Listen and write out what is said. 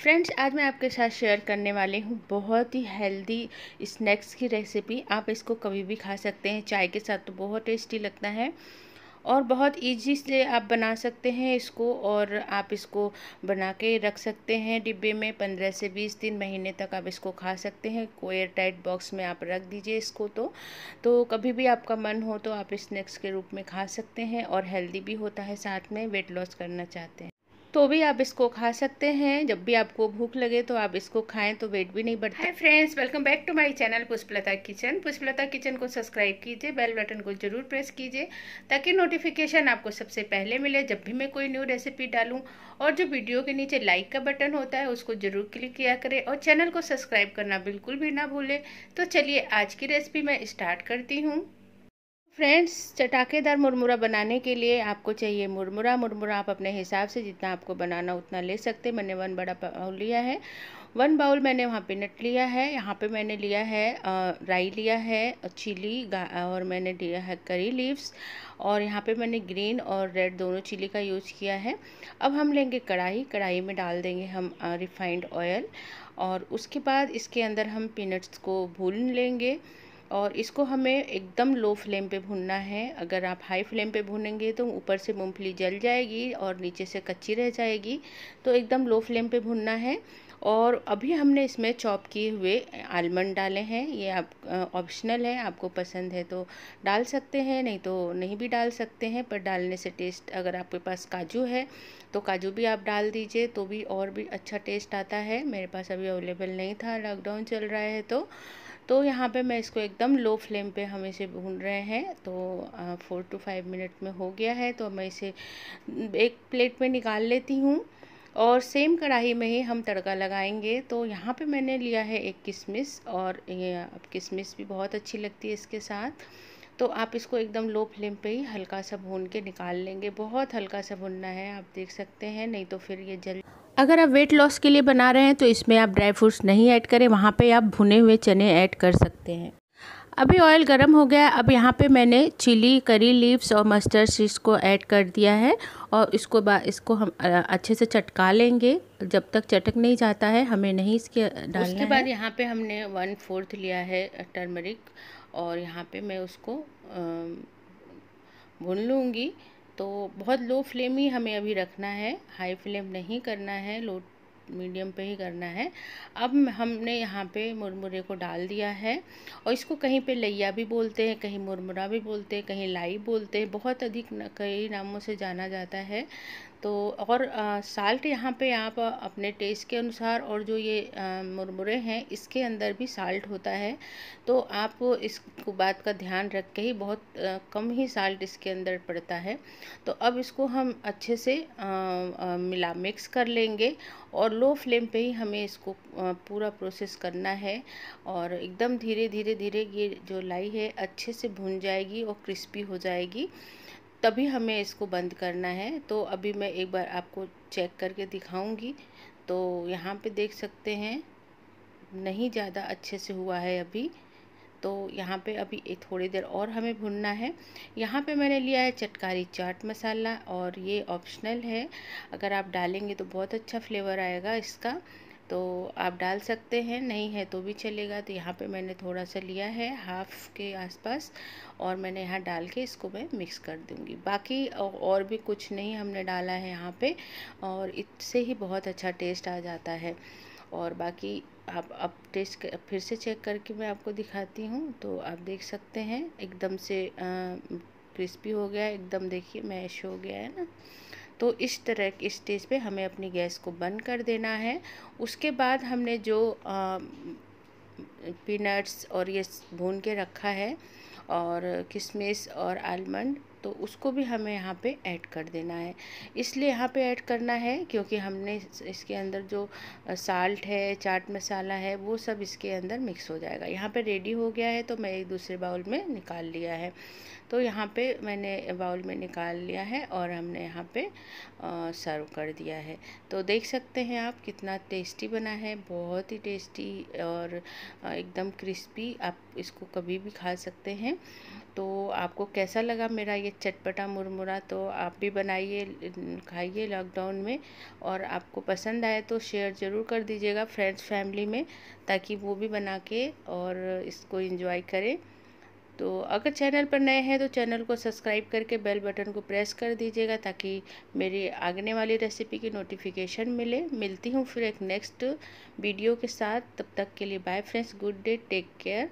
friends आज मैं आपके साथ शेयर करने वाली हूँ बहुत ही हेल्दी स्नैक्स की रेसिपी आप इसको कभी भी खा सकते हैं चाय के साथ तो बहुत टेस्टी लगता है और बहुत ईजी से आप बना सकते हैं इसको और आप इसको बना के रख सकते हैं डिब्बे में पंद्रह से बीस दिन महीने तक आप इसको खा सकते हैं कोई एयर टाइट बॉक्स में आप रख दीजिए इसको तो तो कभी भी आपका मन हो तो आप स्नैक्स के रूप में खा सकते हैं और हेल्दी भी होता है साथ में वेट लॉस करना चाहते हैं तो भी आप इसको खा सकते हैं जब भी आपको भूख लगे तो आप इसको खाएं तो वेट भी नहीं बढ़ता hi friends welcome back to my channel Pushpalata kitchen Pushpalata kitchen को सब्सक्राइब कीजिए बेल बटन को जरूर प्रेस कीजिए ताकि नोटिफिकेशन आपको सबसे पहले मिले जब भी मैं कोई न्यू रेसिपी डालूँ और जो वीडियो के नीचे लाइक का बटन होता है उसको जरूर क्लिक किया करें और चैनल को सब्सक्राइब करना बिल्कुल भी ना भूलें तो चलिए आज की रेसिपी मैं स्टार्ट करती हूँ फ्रेंड्स चटाकेदार मुरमुरा बनाने के लिए आपको चाहिए मुरमुरा मुरमुरा आप अपने हिसाब से जितना आपको बनाना उतना ले सकते मैंने वन बड़ा बाउल लिया है वन बाउल मैंने वहाँ पे नट लिया है यहाँ पे मैंने लिया है राई लिया है चिली और मैंने लिया है करी लीव्स और यहाँ पे मैंने ग्रीन और रेड दोनों चिली का यूज़ किया है अब हम लेंगे कढ़ाई कढ़ाई में डाल देंगे हम रिफाइंड ऑयल और उसके बाद इसके अंदर हम पीनट्स को भून लेंगे और इसको हमें एकदम लो फ्लेम पे भूनना है अगर आप हाई फ्लेम पे भूनेंगे तो ऊपर से मूंगफली जल जाएगी और नीचे से कच्ची रह जाएगी तो एकदम लो फ्लेम पे भूनना है और अभी हमने इसमें चॉप किए हुए आलमंड डाले हैं ये आप ऑप्शनल है आपको पसंद है तो डाल सकते हैं नहीं तो नहीं भी डाल सकते हैं पर डालने से टेस्ट अगर आपके पास काजू है तो काजू भी आप डाल दीजिए तो भी और भी अच्छा टेस्ट आता है मेरे पास अभी अवेलेबल नहीं था लॉकडाउन चल रहा है तो तो यहाँ पे मैं इसको एकदम लो फ्लेम पे हम इसे भून रहे हैं तो फोर टू फाइव मिनट में हो गया है तो मैं इसे एक प्लेट में निकाल लेती हूँ और सेम कढ़ाई में ही हम तड़का लगाएंगे तो यहाँ पे मैंने लिया है एक किशमिश और ये किशमिश भी बहुत अच्छी लगती है इसके साथ तो आप इसको एकदम लो फ्लेम पे ही हल्का सा भून के निकाल लेंगे बहुत हल्का सा भुनना है आप देख सकते हैं नहीं तो फिर ये जल अगर आप वेट लॉस के लिए बना रहे हैं तो इसमें आप ड्राई फ्रूट्स नहीं ऐड करें वहाँ पे आप भुने हुए चने ऐड कर सकते हैं अभी ऑयल गर्म हो गया अब यहाँ पे मैंने चिली करी लीव्स और मस्टर्ड सीड्स को ऐड कर दिया है और इसको इसको हम अच्छे से चटका लेंगे जब तक चटक नहीं जाता है हमें नहीं इसके डालना उसके बाद यहाँ पे हमने वन फोर्थ लिया है टर्मरिक और यहाँ पे मैं उसको भून लूँगी तो बहुत लो फ्लेम ही हमें अभी रखना है हाई फ्लेम नहीं करना है लो मीडियम पे ही करना है अब हमने यहाँ पे मुरमुरे को डाल दिया है और इसको कहीं पे लैया भी बोलते हैं कहीं मुरमुरा भी बोलते हैं कहीं लाई बोलते हैं बहुत अधिक कई नामों से जाना जाता है तो और साल्ट यहाँ पे आप अपने टेस्ट के अनुसार और जो ये मुरमुरे हैं इसके अंदर भी साल्ट होता है तो आप इस बात का ध्यान रख के ही बहुत कम ही साल्ट इसके अंदर पड़ता है तो अब इसको हम अच्छे से मिला मिक्स कर लेंगे और लो फ्लेम पे ही हमें इसको पूरा प्रोसेस करना है और एकदम धीरे धीरे धीरे ये जो लाई है अच्छे से भून जाएगी और क्रिस्पी हो जाएगी तभी हमें इसको बंद करना है तो अभी मैं एक बार आपको चेक करके दिखाऊंगी तो यहाँ पे देख सकते हैं नहीं ज़्यादा अच्छे से हुआ है अभी तो यहाँ पे अभी थोड़ी देर और हमें भुनना है यहाँ पे मैंने लिया है चटकारी चाट मसाला और ये ऑप्शनल है अगर आप डालेंगे तो बहुत अच्छा फ्लेवर आएगा इसका तो आप डाल सकते हैं नहीं है तो भी चलेगा तो यहाँ पे मैंने थोड़ा सा लिया है हाफ़ के आसपास और मैंने यहाँ डाल के इसको मैं मिक्स कर दूँगी बाकी और भी कुछ नहीं हमने डाला है यहाँ पे और इससे ही बहुत अच्छा टेस्ट आ जाता है और बाकी आप अब टेस्ट कर, फिर से चेक करके मैं आपको दिखाती हूँ तो आप देख सकते हैं एकदम से क्रिस्पी हो गया एकदम देखिए मैश हो गया है ना तो इस तरह के स्टेज पे हमें अपनी गैस को बंद कर देना है उसके बाद हमने जो पीनट्स और ये भून के रखा है और किशमिश और आलमंड तो उसको भी हमें यहाँ पे ऐड कर देना है इसलिए यहाँ पे ऐड करना है क्योंकि हमने इसके अंदर जो साल्ट है चाट मसाला है वो सब इसके अंदर मिक्स हो जाएगा यहाँ पे रेडी हो गया है तो मैं एक दूसरे बाउल में निकाल लिया है तो यहाँ पे मैंने बाउल में निकाल लिया है और हमने यहाँ पे सर्व कर दिया है तो देख सकते हैं आप कितना टेस्टी बना है बहुत ही टेस्टी और एकदम क्रिस्पी आप इसको कभी भी खा सकते हैं तो आपको कैसा लगा मेरा ये चटपटा मुरमुरा तो आप भी बनाइए खाइए लॉकडाउन में और आपको पसंद आए तो शेयर ज़रूर कर दीजिएगा फ्रेंड्स फैमिली में ताकि वो भी बना के और इसको इन्जॉय करें तो अगर चैनल पर नए हैं तो चैनल को सब्सक्राइब करके बेल बटन को प्रेस कर दीजिएगा ताकि मेरी आगने वाली रेसिपी की नोटिफिकेशन मिले मिलती हूँ फिर एक नेक्स्ट वीडियो के साथ तब तक के लिए bye friends good day take care